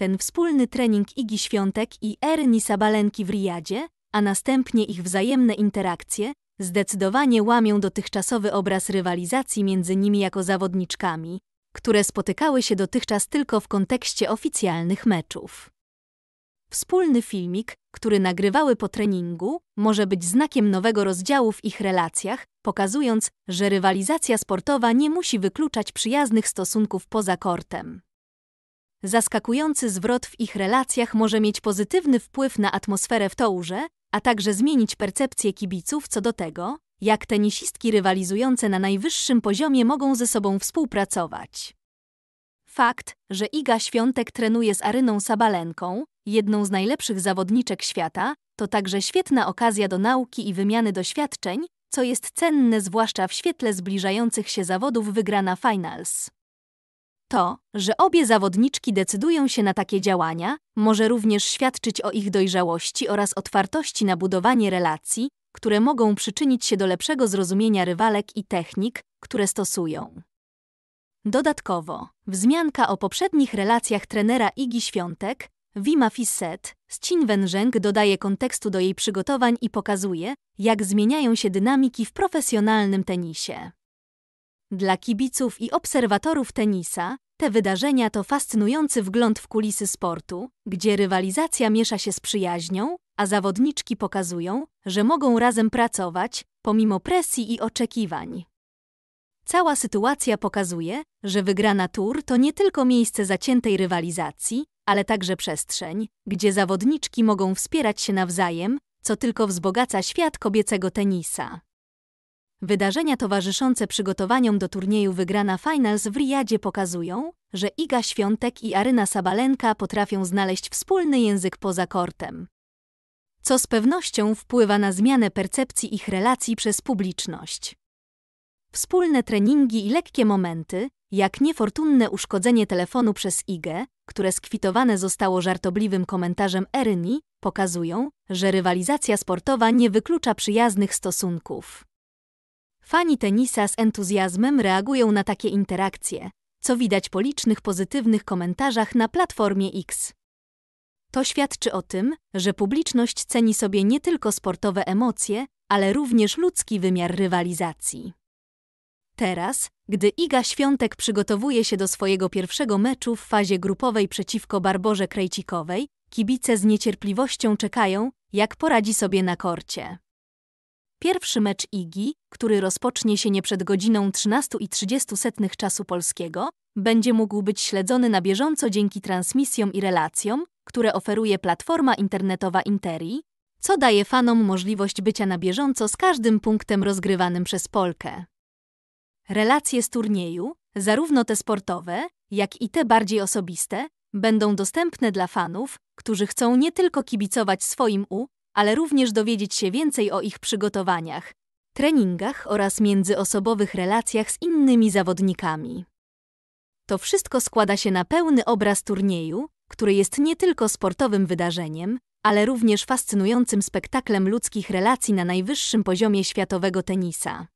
ten wspólny trening Igi Świątek i Erni Sabalenki w Riyadzie, a następnie ich wzajemne interakcje, zdecydowanie łamią dotychczasowy obraz rywalizacji między nimi jako zawodniczkami, które spotykały się dotychczas tylko w kontekście oficjalnych meczów. Wspólny filmik, który nagrywały po treningu, może być znakiem nowego rozdziału w ich relacjach, pokazując, że rywalizacja sportowa nie musi wykluczać przyjaznych stosunków poza kortem. Zaskakujący zwrot w ich relacjach może mieć pozytywny wpływ na atmosferę w tourze, a także zmienić percepcję kibiców co do tego, jak tenisistki rywalizujące na najwyższym poziomie mogą ze sobą współpracować. Fakt, że Iga Świątek trenuje z Aryną Sabalenką, jedną z najlepszych zawodniczek świata, to także świetna okazja do nauki i wymiany doświadczeń, co jest cenne zwłaszcza w świetle zbliżających się zawodów wygrana finals. To, że obie zawodniczki decydują się na takie działania, może również świadczyć o ich dojrzałości oraz otwartości na budowanie relacji, które mogą przyczynić się do lepszego zrozumienia rywalek i technik, które stosują. Dodatkowo, wzmianka o poprzednich relacjach trenera Igi Świątek, Wima Fisset, z Cin Wenzheng dodaje kontekstu do jej przygotowań i pokazuje, jak zmieniają się dynamiki w profesjonalnym tenisie. Dla kibiców i obserwatorów tenisa, te wydarzenia to fascynujący wgląd w kulisy sportu, gdzie rywalizacja miesza się z przyjaźnią, a zawodniczki pokazują, że mogą razem pracować, pomimo presji i oczekiwań. Cała sytuacja pokazuje, że wygrana tur to nie tylko miejsce zaciętej rywalizacji, ale także przestrzeń, gdzie zawodniczki mogą wspierać się nawzajem, co tylko wzbogaca świat kobiecego tenisa. Wydarzenia towarzyszące przygotowaniom do turnieju wygrana Finals w Riyadzie pokazują, że Iga Świątek i Aryna Sabalenka potrafią znaleźć wspólny język poza kortem. Co z pewnością wpływa na zmianę percepcji ich relacji przez publiczność. Wspólne treningi i lekkie momenty, jak niefortunne uszkodzenie telefonu przez Igę, które skwitowane zostało żartobliwym komentarzem Eryni, pokazują, że rywalizacja sportowa nie wyklucza przyjaznych stosunków. Fani tenisa z entuzjazmem reagują na takie interakcje, co widać po licznych pozytywnych komentarzach na platformie X. To świadczy o tym, że publiczność ceni sobie nie tylko sportowe emocje, ale również ludzki wymiar rywalizacji. Teraz, gdy Iga Świątek przygotowuje się do swojego pierwszego meczu w fazie grupowej przeciwko Barborze Krejcikowej, kibice z niecierpliwością czekają, jak poradzi sobie na korcie. Pierwszy mecz Igi, który rozpocznie się nie przed godziną 13.30 czasu polskiego, będzie mógł być śledzony na bieżąco dzięki transmisjom i relacjom, które oferuje platforma internetowa Interi, co daje fanom możliwość bycia na bieżąco z każdym punktem rozgrywanym przez Polkę. Relacje z turnieju, zarówno te sportowe, jak i te bardziej osobiste, będą dostępne dla fanów, którzy chcą nie tylko kibicować swoim U, ale również dowiedzieć się więcej o ich przygotowaniach, treningach oraz międzyosobowych relacjach z innymi zawodnikami. To wszystko składa się na pełny obraz turnieju, który jest nie tylko sportowym wydarzeniem, ale również fascynującym spektaklem ludzkich relacji na najwyższym poziomie światowego tenisa.